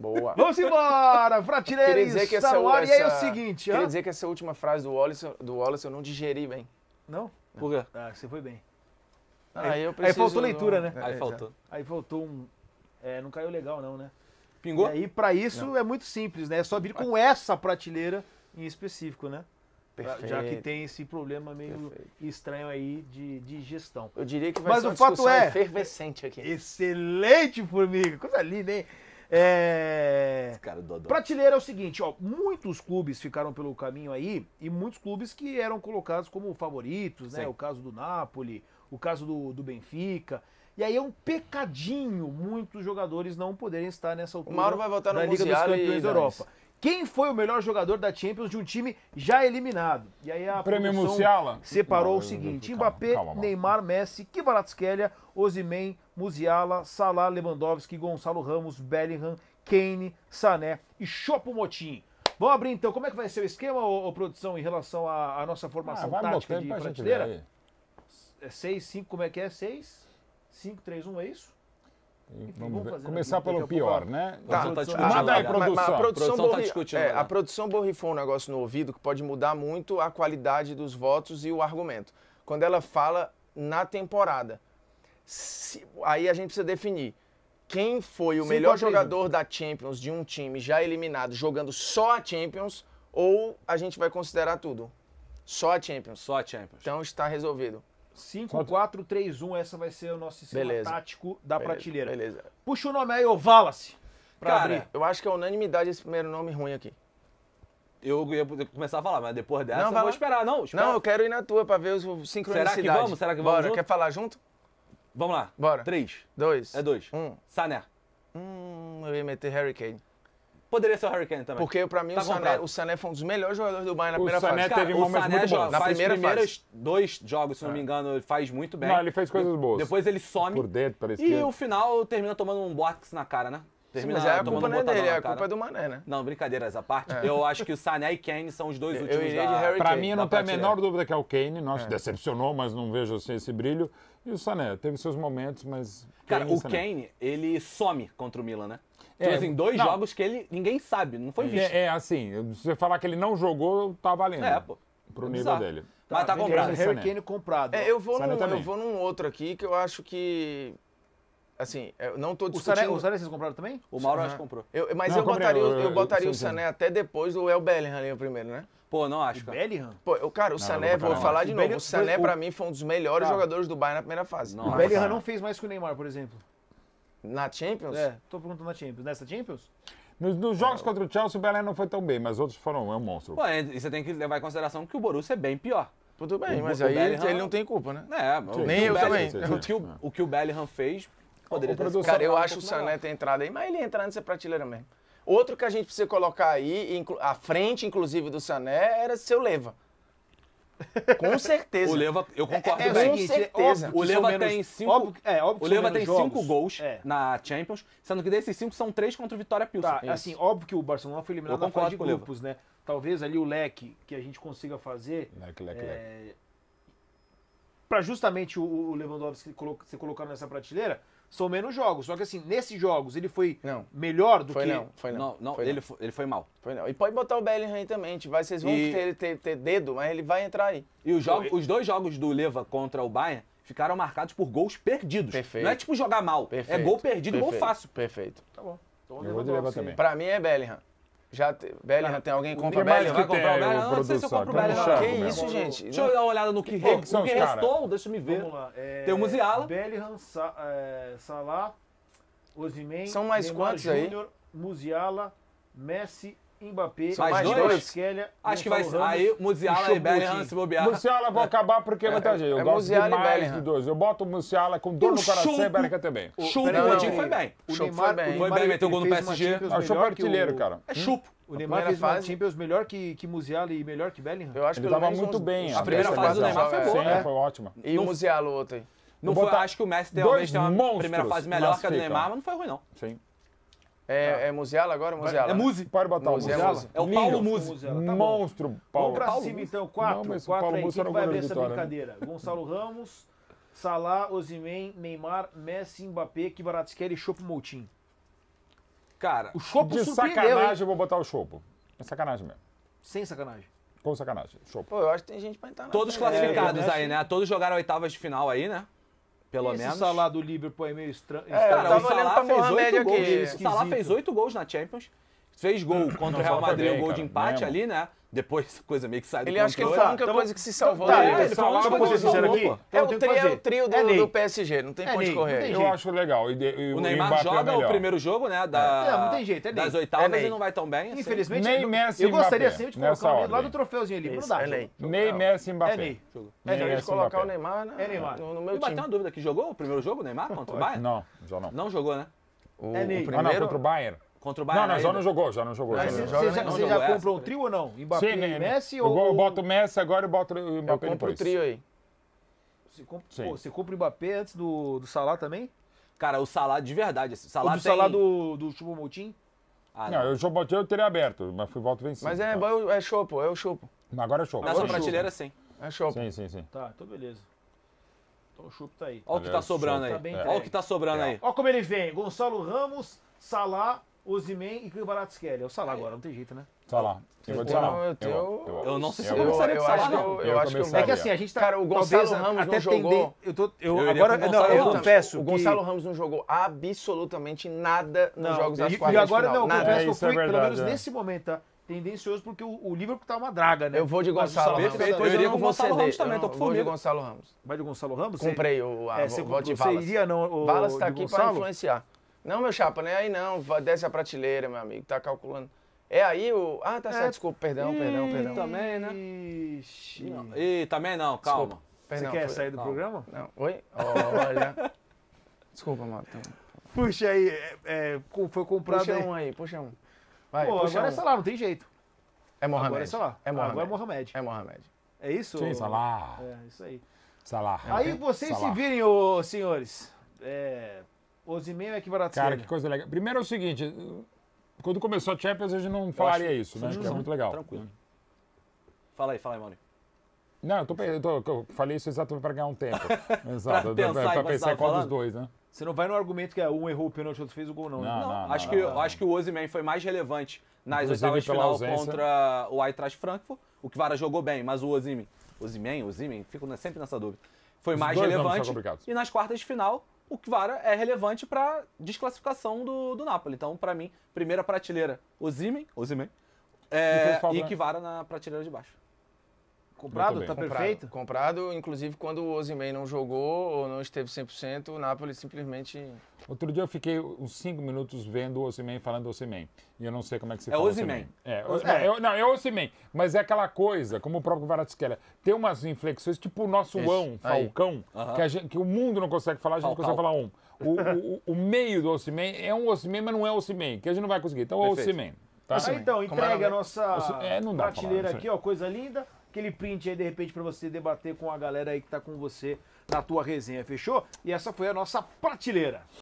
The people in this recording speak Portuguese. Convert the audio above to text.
Boa. Vamos embora, prateleira que tá essa, essa, E aí é o seguinte... Queria dizer que essa última frase do Wallace, do Wallace eu não digeri bem. Não? Por quê? Ah, você foi bem. Ah, aí, aí, faltou leitura, né? Aí é, faltou. Aí faltou um... É, não caiu legal não, né? Pingou? E aí, para isso, não. é muito simples, né? É só vir com essa prateleira em específico, né? Perfeito. Já que tem esse problema meio Perfeito. estranho aí de, de gestão. Eu diria que vai Mas ser uma o fato é, efervescente aqui. Excelente, Formiga. Coisa linda, hein? É... Cara, é Dodô. Prateleira é o seguinte, ó, muitos clubes ficaram pelo caminho aí e muitos clubes que eram colocados como favoritos, né? Sim. O caso do Napoli, o caso do, do Benfica. E aí é um pecadinho muitos jogadores não poderem estar nessa altura. O Mauro vai voltar no da Liga dos Campeões da Europa quem foi o melhor jogador da Champions de um time já eliminado. E aí a Prêmio Musiala separou não, o seguinte: calma, Mbappé, calma, Neymar, Messi, Kvaratskhelia, Osimhen, Musiala, Salah, Lewandowski, Gonçalo Ramos, Bellingham, Kane, Sané e Chopo Motim. Vamos abrir então, como é que vai ser o esquema, ô, ô produção, em relação à, à nossa formação ah, tática de prateleira? É 6, 5, como é que é? 6, 5, 3, 1, é isso? Vamos começar pelo pior, né? Tá. tá a produção a produção, é, a produção borrifou um negócio no ouvido que pode mudar muito a qualidade dos votos e o argumento. Quando ela fala na temporada, se, aí a gente precisa definir quem foi o Sim, melhor jogador da Champions de um time já eliminado jogando só a Champions ou a gente vai considerar tudo? Só a Champions. Só a Champions. Então está resolvido. 5-4-3-1, essa vai ser o nosso esquema Beleza. tático da Beleza. prateleira. Beleza. Puxa o nome aí, Ovala-se. Cara, abrir. eu acho que é unanimidade esse primeiro nome ruim aqui. Eu ia começar a falar, mas depois dessa não, eu vou esperar. Não, espera. não, eu quero ir na tua pra ver os sincronicidades. Será que vamos? Será que vamos Bora, junto? quer falar junto? Vamos lá. Bora. Três. Dois. É dois. Sané. Hum, eu ia meter Harry Kane. Poderia ser o Harry Kane também. Porque pra mim tá o, Sané, o, Sané, foi um dos melhores jogadores do Bayern na o primeira Sané fase. Teve Cara, o Sané muito joga, Na primeira primeiros fase. dois jogos, se não me é. engano, ele faz muito bem. Não, ele fez coisas boas. Depois ele some. Por dentro, parece E o final termina tomando um box na cara, né? Termina, Sim, mas é, é a culpa não é dele, a culpa é do Mané, né? Não, brincadeiras à parte, é. eu acho que o Sané e Kane são os dois eu, últimos eu da... Harry Pra Kane, mim, não tem a menor dúvida que é o Kane. Nossa, é. decepcionou, mas não vejo assim, esse brilho. E o Sané, teve seus momentos, mas... Cara, Kane, o Sané. Kane, ele some contra o Milan, né? É, tipo assim, dois não. jogos que ele ninguém sabe, não foi é, visto. É, é assim, se você falar que ele não jogou, tá valendo. É, pô. Pro é nível dele. Tá, mas tá, tá comprado. Harry Kane comprado. É, eu vou, num, eu vou num outro aqui que eu acho que assim, eu não estou discutindo... O Sané, o Sané vocês compraram também? O Mauro acho que comprou. Eu, mas não, eu, comprei, botaria, eu, eu, botaria eu, o Sané até depois do El Bellingham ali, o primeiro, né? Pô, não acho, O Bellingham? Pô, eu, cara, o não, Sané, vou falar de o novo, Bellingham, o Sané foi, pra mim foi um dos melhores tá. jogadores do Bayern na primeira fase. Não, o Bellingham não fez mais que o Neymar, por exemplo. Na Champions? É, tô perguntando na Champions. Nessa Champions? Nos, nos, jogos contra o Chelsea, o Bellingham não foi tão bem, mas outros foram, é um monstro. Pô, e você tem que levar em consideração que o Borussia é bem pior. Tudo bem, o mas o aí Bellingham... ele não tem culpa, né? É, nem eu Bellingham, também. O que o, o que o Bellingham fez Poderia ter produção Cara, eu um acho o Sané ter entrado aí, mas ele entrar nessa prateleira mesmo. Outro que a gente precisa colocar aí, à frente, inclusive, do Sané, era seu Leva. Com certeza. O Leva, eu é, concordo é, é, com certeza. O Leva menos, tem cinco, óbvio, é, óbvio o Leva tem jogos. cinco gols é. na Champions, sendo que desses cinco são três contra o Vitória Pilsen. Tá, assim, óbvio que o Barcelona foi eliminado na fase de grupos, né? Talvez ali o leque que a gente consiga fazer. Leque, leque, leque. É, Para justamente o Lewandowski ser colocado nessa prateleira, são menos jogos. Só que assim, nesses jogos ele foi não. melhor do foi que. Não, foi não, não, foi ele, não. Foi, ele foi mal. Foi não. E pode botar o Bellingham aí também, Vai, vocês vão e... ter, ter, ter, dedo, mas ele vai entrar aí. E os, jogos, os dois jogos do Leva contra o Bayern ficaram marcados por gols perdidos. Perfeito. Não é tipo jogar mal. Perfeito. É gol perdido, Perfeito. gol fácil. Perfeito. Tá bom. Então eu vou de Leva também. Pra mim é Bellingham. Já te... Bellingham, ah, tem alguém que compra Bellingham? Vai comprar o Bellingham? Não, ah, não sei se eu compro o Bellingham. Que isso, gente? Deixa eu dar uma olhada no que, re... que, que restou, deixa eu me ver. Vamos lá. É... Tem o Musiala. Bellingham, Sa é, Salah, Osimen, São mais Neymar quantos Júnior, aí? Musiala, Messi, Mbappé, mais, mais dois, dois Kélia, Acho né, que vai ser. Aí, Musiala e, e Bellingham se bobear. Musiala vou é. acabar porque é, é, muita gente. Eu é, gosto Musiala demais e de dois. Eu boto o Musiala com dor no coração e Bellingham também. O Chupo Godinho foi bem. O Chupo foi bem. Foi bem, meteu um gol no PSG. O Chupo é artilheiro, cara. É Chupo. O Neymar fez fase... uma Champions melhor que, que Musiala e melhor que Bellingham. Eu acho que ele estava muito uns... bem. A primeira fase do Neymar foi boa. Sim, né? foi ótima. E o Musiala o outro aí. Não foi, acho que o Messi talvez tenha uma primeira fase melhor que a do Neymar, mas não foi ruim não. Sim. É, tá. é Musiala agora ou Musiala? É Muzi. Pode botar Muzi, o Musiala. É o Paulo Muzi. Tá Monstro, Paulo. Vamos pra Paulo cima então, quatro. Não, quatro Paulo aí, Muzi vai abrir essa né? brincadeira? Gonçalo Ramos, Salah, Osimhen, Neymar, Messi, Mbappé, Kvaratskhelia e Chopo Moutinho. Cara, o Chopo De sacanagem hein? eu vou botar o Chopo. É sacanagem mesmo. Sem sacanagem. Com sacanagem. Chopo. Pô, eu acho que tem gente pra entrar na Todos classificados é, aí, né? Todos jogaram oitavas de final aí, né? Pelo Esse menos. Salah do Liverpool é meio é, estranho. É, o Salah fez oito gols. Salah fez oito gols na Champions. Fez gol contra o Real Madrid, um gol de empate é, ali, né? Depois a coisa meio que sai do Ele acha que ele foi a única então, coisa que se então salvou. Tá, é, ele falou uma coisa aqui. É, o trio, é o trio do, é do PSG, não tem é ponto correr. eu acho legal. E, e, o Neymar Mbappé é joga o primeiro jogo, né? Da, é. não, não tem jeito, é Das é oitavas ele não vai tão bem. Assim. Infelizmente, nem Messi eu gostaria sempre de colocar o lá do troféuzinho ali. Não dá. Nem Messi e Mbappé. É Ney. É de colocar o Neymar né? no meu time. Bateu uma dúvida que jogou o primeiro jogo, o Neymar, contra o Bayern? Não, já não. Não jogou, né? O ah, primeiro contra o Bayern? Contra o Bahia. Não, não, já não né? jogou, já não jogou. já, você, já, você já compra um trio ou não? Né? Mbappé Sim, e né? Messi? Eu, ou... eu boto o Messi agora e boto o Mbappé eu depois. o trio aí. Você compra, pô, você compra o Mbappé antes do, do Salah também? Cara, o Salah de verdade. Assim, Salah o do tem... Salah do, do Chupo Ah, não, não, eu já botei, eu teria aberto, mas fui volta vencido. Mas é, tá. é show, é o show. Mas agora é show. Na sua é prateleira, sim. É show. Sim, sim, sim. Tá, então beleza. Então o chup tá aí. Olha o que tá sobrando aí. Tá Olha o que tá sobrando aí. Olha como ele vem. Gonçalo Ramos, Salá, Osimen e Skelly É o Salah agora, não tem jeito, né? Salah. Eu vou de Eu, eu, eu, eu, não sei se eu, eu gostaria de Salah, não. Eu, acho que é que assim, a gente tá... Cara, o Gonçalo talvez, Ramos até não jogou... Eu, tô, eu, eu agora, não, eu confesso O Gonçalo Ramos não jogou absolutamente nada nos não, jogos das quartas E agora, não, eu confesso que eu é fui, pelo menos é. nesse momento, tá, tendencioso, porque o, Liverpool tá uma draga, né? Eu vou de Gonçalo Ramos. Tá Perfeito, eu, iria com o Gonçalo Ramos também, tô com Vou de Gonçalo Ramos. Vai de Gonçalo Ramos? Comprei o... é, você, iria, não? O, você Valas tá aqui pra influenciar. Não, meu chapa, não é aí não. Desce a prateleira, meu amigo. Tá calculando. É aí o. Ah, tá é... certo, desculpa, perdão, Ih, perdão, perdão. Também, né? Ixi. Não. Ih, também não, calma. Perdão, Você quer foi... sair do calma. programa? Não. Oi? Olha. desculpa, mano. Então. Puxa aí, é, é, foi comprado. Puxa aí. um aí, puxa um. Vai, Pô, puxa agora um. é Salah, não tem jeito. É Mohamed. Agora é Salah. É Mohamed. Agora é Mohamed. É Mohamed. É isso? Sim, Salah. É, isso aí. Salah. É, aí vocês Salah. se virem, ô, senhores. É, Osimeio é que barato Cara, que coisa legal. Primeiro é o seguinte, quando começou a Champions, a gente não falaria acho, isso, né? Acho que é muito legal. Tranquilo. Fala aí, fala aí, Mauro. Não, eu, tô, eu, tô, eu falei isso exatamente para ganhar um tempo. Exato, para pensar, pra pensar qual falando. dos dois, né? Você não vai no argumento que é um errou o pênalti, outro fez o gol, não. Não, não, não acho, não, que, não. acho que o Ozyman foi mais relevante nas Inclusive, oitavas de final ausência. contra o Eintracht Frankfurt. O que Vara jogou bem, mas o Ozyman... Ozyman, Ozyman, fico sempre nessa dúvida. Foi Os mais relevante. E nas quartas de final, o Kvara é relevante para desclassificação do, do Napoli. Então, para mim, primeira prateleira, Osimen, Osimen, é, e Kvara na prateleira de baixo. Comprado, tá perfeito? Comprado, inclusive quando o Osimhen não jogou ou não esteve 100%, o Napoli simplesmente... Outro dia eu fiquei uns 5 minutos vendo o Osimhen falando Osimhen. E eu não sei como é que se é fala É, Osimhen. É, é. não, é Osimhen. Mas é aquela coisa, como o próprio Varadskela, tem umas inflexões, tipo o nosso Esse. ão, falcão, que, gente, que, o mundo não consegue falar, a gente não consegue falar um. O, o, o, meio do Osimhen é um Osimhen, mas não é Osimhen, que a gente não vai conseguir. Então, tá? então é Osimhen. Tá? Ah, então, entrega a nossa é, prateleira falar, aqui, ó, coisa linda aquele print aí de repente para você debater com a galera aí que tá com você na tua resenha, fechou? E essa foi a nossa prateleira.